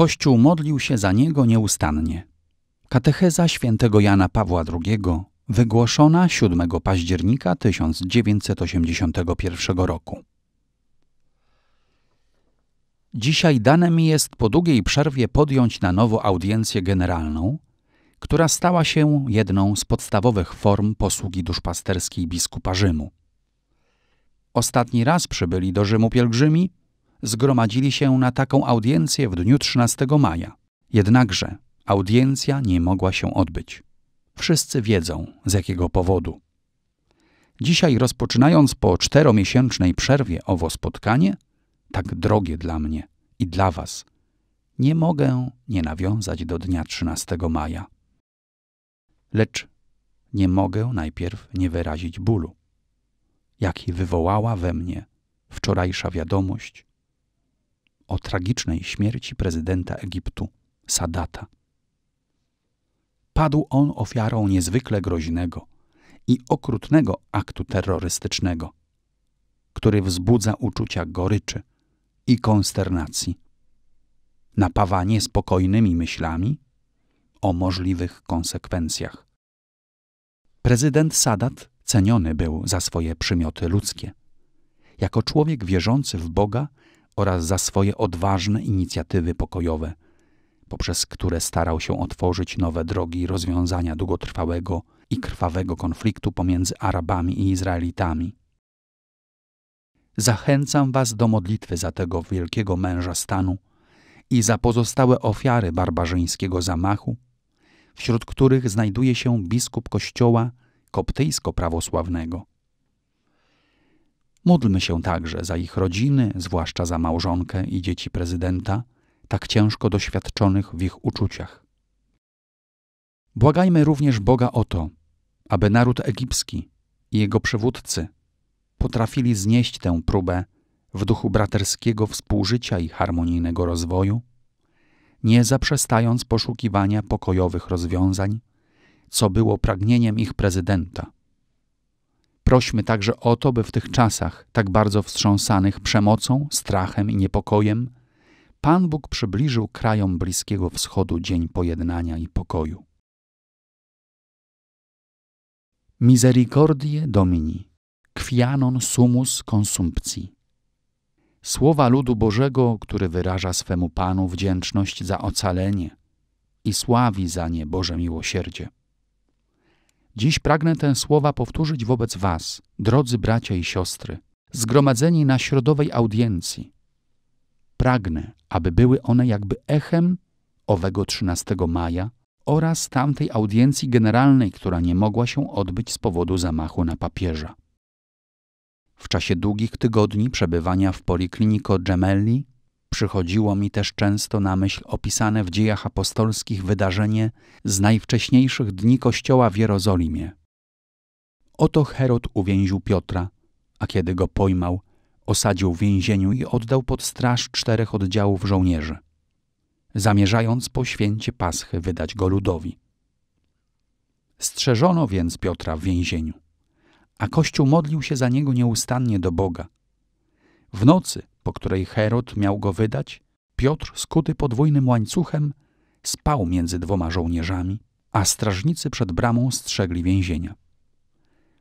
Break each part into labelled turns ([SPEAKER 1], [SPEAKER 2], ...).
[SPEAKER 1] Kościół modlił się za niego nieustannie. Katecheza świętego Jana Pawła II, wygłoszona 7 października 1981 roku. Dzisiaj dane mi jest po długiej przerwie podjąć na nowo audiencję generalną, która stała się jedną z podstawowych form posługi duszpasterskiej biskupa Rzymu. Ostatni raz przybyli do Rzymu pielgrzymi zgromadzili się na taką audiencję w dniu 13 maja. Jednakże audiencja nie mogła się odbyć. Wszyscy wiedzą z jakiego powodu. Dzisiaj rozpoczynając po czteromiesięcznej przerwie owo spotkanie, tak drogie dla mnie i dla Was, nie mogę nie nawiązać do dnia 13 maja. Lecz nie mogę najpierw nie wyrazić bólu, jaki wywołała we mnie wczorajsza wiadomość o tragicznej śmierci prezydenta Egiptu, Sadata. Padł on ofiarą niezwykle groźnego i okrutnego aktu terrorystycznego, który wzbudza uczucia goryczy i konsternacji, napawa niespokojnymi myślami o możliwych konsekwencjach. Prezydent Sadat ceniony był za swoje przymioty ludzkie. Jako człowiek wierzący w Boga oraz za swoje odważne inicjatywy pokojowe, poprzez które starał się otworzyć nowe drogi rozwiązania długotrwałego i krwawego konfliktu pomiędzy Arabami i Izraelitami. Zachęcam Was do modlitwy za tego wielkiego męża stanu i za pozostałe ofiary barbarzyńskiego zamachu, wśród których znajduje się biskup kościoła koptyjsko-prawosławnego. Módlmy się także za ich rodziny, zwłaszcza za małżonkę i dzieci prezydenta, tak ciężko doświadczonych w ich uczuciach. Błagajmy również Boga o to, aby naród egipski i jego przywódcy potrafili znieść tę próbę w duchu braterskiego współżycia i harmonijnego rozwoju, nie zaprzestając poszukiwania pokojowych rozwiązań, co było pragnieniem ich prezydenta. Prośmy także o to, by w tych czasach, tak bardzo wstrząsanych przemocą, strachem i niepokojem, Pan Bóg przybliżył krajom Bliskiego Wschodu dzień pojednania i pokoju. Misericordie Domini, kwianon sumus consumpcji. Słowa ludu Bożego, który wyraża swemu Panu wdzięczność za ocalenie i sławi za nie Boże miłosierdzie. Dziś pragnę te słowa powtórzyć wobec Was, drodzy bracia i siostry, zgromadzeni na środowej audiencji. Pragnę, aby były one jakby echem owego 13 maja oraz tamtej audiencji generalnej, która nie mogła się odbyć z powodu zamachu na papieża. W czasie długich tygodni przebywania w polikliniko Gemelli Przychodziło mi też często na myśl opisane w dziejach apostolskich wydarzenie z najwcześniejszych dni Kościoła w Jerozolimie. Oto Herod uwięził Piotra, a kiedy go pojmał, osadził w więzieniu i oddał pod straż czterech oddziałów żołnierzy, zamierzając po święcie Paschy wydać go ludowi. Strzeżono więc Piotra w więzieniu, a Kościół modlił się za niego nieustannie do Boga – w nocy, po której Herod miał go wydać, Piotr, skuty podwójnym łańcuchem, spał między dwoma żołnierzami, a strażnicy przed bramą strzegli więzienia.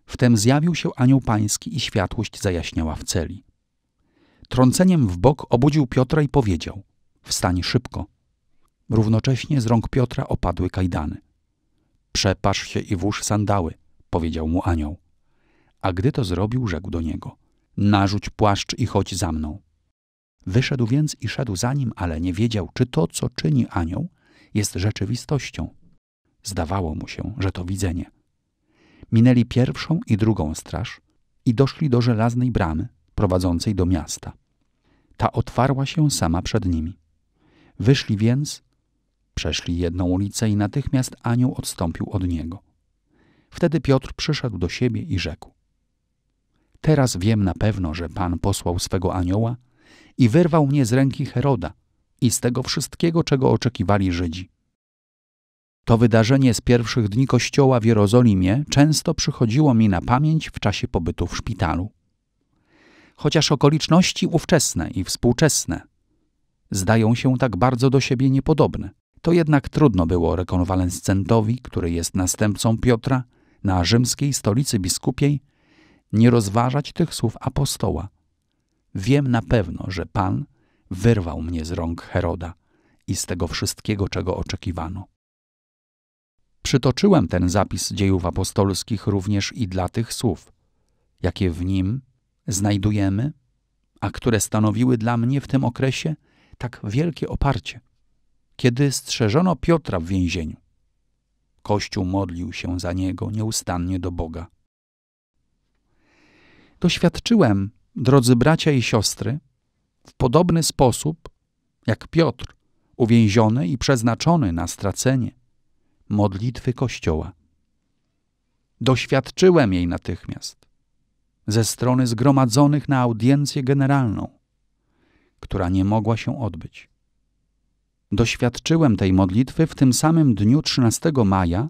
[SPEAKER 1] Wtem zjawił się anioł pański i światłość zajaśniała w celi. Trąceniem w bok obudził Piotra i powiedział – wstań szybko. Równocześnie z rąk Piotra opadły kajdany. Przepasz się i włóż sandały – powiedział mu anioł. A gdy to zrobił, rzekł do niego – narzuć płaszcz i chodź za mną. Wyszedł więc i szedł za nim, ale nie wiedział, czy to, co czyni anioł, jest rzeczywistością. Zdawało mu się, że to widzenie. Minęli pierwszą i drugą straż i doszli do żelaznej bramy prowadzącej do miasta. Ta otwarła się sama przed nimi. Wyszli więc, przeszli jedną ulicę i natychmiast anioł odstąpił od niego. Wtedy Piotr przyszedł do siebie i rzekł: Teraz wiem na pewno, że Pan posłał swego anioła i wyrwał mnie z ręki Heroda i z tego wszystkiego, czego oczekiwali Żydzi. To wydarzenie z pierwszych dni Kościoła w Jerozolimie często przychodziło mi na pamięć w czasie pobytu w szpitalu. Chociaż okoliczności ówczesne i współczesne zdają się tak bardzo do siebie niepodobne, to jednak trudno było rekonwalescentowi, który jest następcą Piotra, na rzymskiej stolicy biskupiej nie rozważać tych słów apostoła. Wiem na pewno, że Pan wyrwał mnie z rąk Heroda i z tego wszystkiego, czego oczekiwano. Przytoczyłem ten zapis dziejów apostolskich również i dla tych słów, jakie w nim znajdujemy, a które stanowiły dla mnie w tym okresie tak wielkie oparcie. Kiedy strzeżono Piotra w więzieniu, Kościół modlił się za niego nieustannie do Boga doświadczyłem, drodzy bracia i siostry, w podobny sposób jak Piotr, uwięziony i przeznaczony na stracenie modlitwy Kościoła. Doświadczyłem jej natychmiast ze strony zgromadzonych na audiencję generalną, która nie mogła się odbyć. Doświadczyłem tej modlitwy w tym samym dniu 13 maja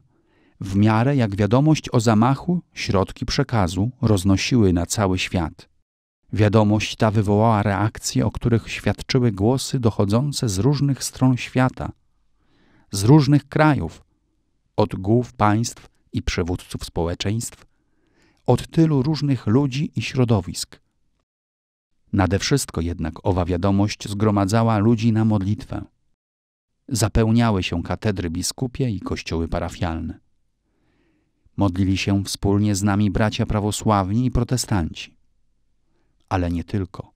[SPEAKER 1] w miarę jak wiadomość o zamachu środki przekazu roznosiły na cały świat. Wiadomość ta wywołała reakcje, o których świadczyły głosy dochodzące z różnych stron świata, z różnych krajów, od głów państw i przywódców społeczeństw, od tylu różnych ludzi i środowisk. Nade wszystko jednak owa wiadomość zgromadzała ludzi na modlitwę. Zapełniały się katedry biskupie i kościoły parafialne. Modlili się wspólnie z nami bracia prawosławni i protestanci. Ale nie tylko.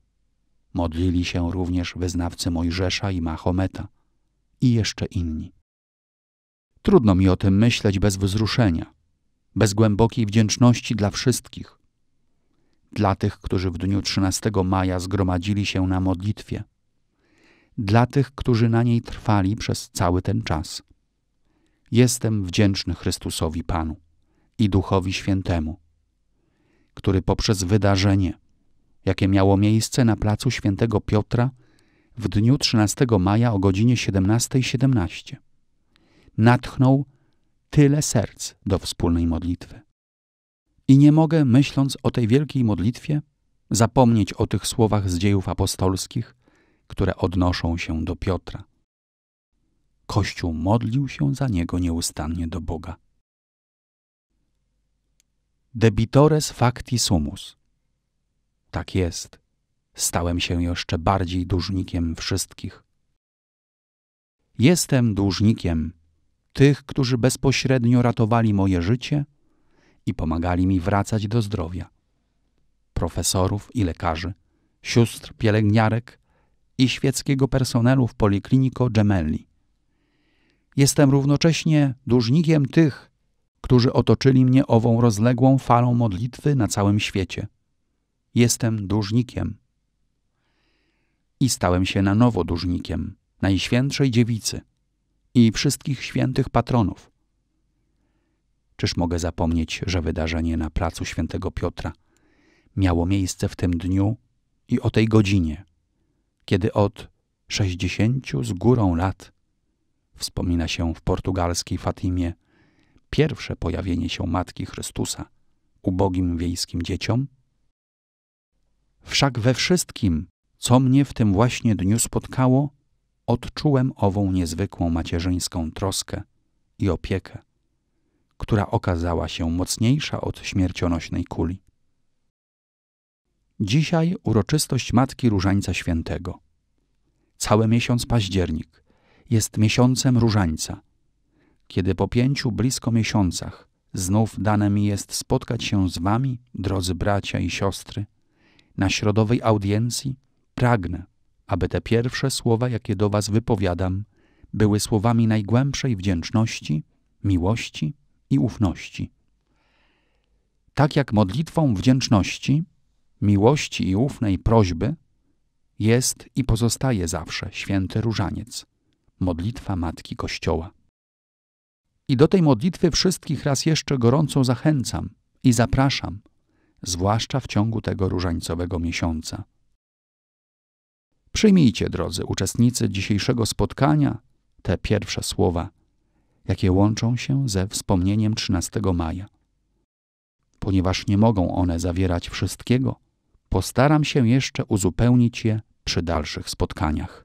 [SPEAKER 1] Modlili się również wyznawcy Mojżesza i Mahometa i jeszcze inni. Trudno mi o tym myśleć bez wzruszenia, bez głębokiej wdzięczności dla wszystkich. Dla tych, którzy w dniu 13 maja zgromadzili się na modlitwie. Dla tych, którzy na niej trwali przez cały ten czas. Jestem wdzięczny Chrystusowi Panu i Duchowi Świętemu, który poprzez wydarzenie, jakie miało miejsce na placu Świętego Piotra w dniu 13 maja o godzinie 17.17, .17, natchnął tyle serc do wspólnej modlitwy. I nie mogę, myśląc o tej wielkiej modlitwie, zapomnieć o tych słowach z dziejów apostolskich, które odnoszą się do Piotra. Kościół modlił się za niego nieustannie do Boga debitores facti sumus. Tak jest. Stałem się jeszcze bardziej dłużnikiem wszystkich. Jestem dłużnikiem tych, którzy bezpośrednio ratowali moje życie i pomagali mi wracać do zdrowia. Profesorów i lekarzy, sióstr, pielęgniarek i świeckiego personelu w Polikliniko Gemelli. Jestem równocześnie dłużnikiem tych, którzy otoczyli mnie ową rozległą falą modlitwy na całym świecie. Jestem dłużnikiem. I stałem się na nowo dłużnikiem Najświętszej Dziewicy i wszystkich świętych patronów. Czyż mogę zapomnieć, że wydarzenie na placu świętego Piotra miało miejsce w tym dniu i o tej godzinie, kiedy od sześćdziesięciu z górą lat wspomina się w portugalskiej Fatimie pierwsze pojawienie się Matki Chrystusa ubogim wiejskim dzieciom? Wszak we wszystkim, co mnie w tym właśnie dniu spotkało, odczułem ową niezwykłą macierzyńską troskę i opiekę, która okazała się mocniejsza od śmiercionośnej kuli. Dzisiaj uroczystość Matki Różańca Świętego. Cały miesiąc październik jest miesiącem Różańca – kiedy po pięciu blisko miesiącach znów dane mi jest spotkać się z Wami, drodzy bracia i siostry, na środowej audiencji, pragnę, aby te pierwsze słowa, jakie do Was wypowiadam, były słowami najgłębszej wdzięczności, miłości i ufności. Tak jak modlitwą wdzięczności, miłości i ufnej prośby jest i pozostaje zawsze święty różaniec, modlitwa Matki Kościoła. I do tej modlitwy wszystkich raz jeszcze gorąco zachęcam i zapraszam, zwłaszcza w ciągu tego różańcowego miesiąca. Przyjmijcie, drodzy uczestnicy dzisiejszego spotkania, te pierwsze słowa, jakie łączą się ze wspomnieniem 13 maja. Ponieważ nie mogą one zawierać wszystkiego, postaram się jeszcze uzupełnić je przy dalszych spotkaniach.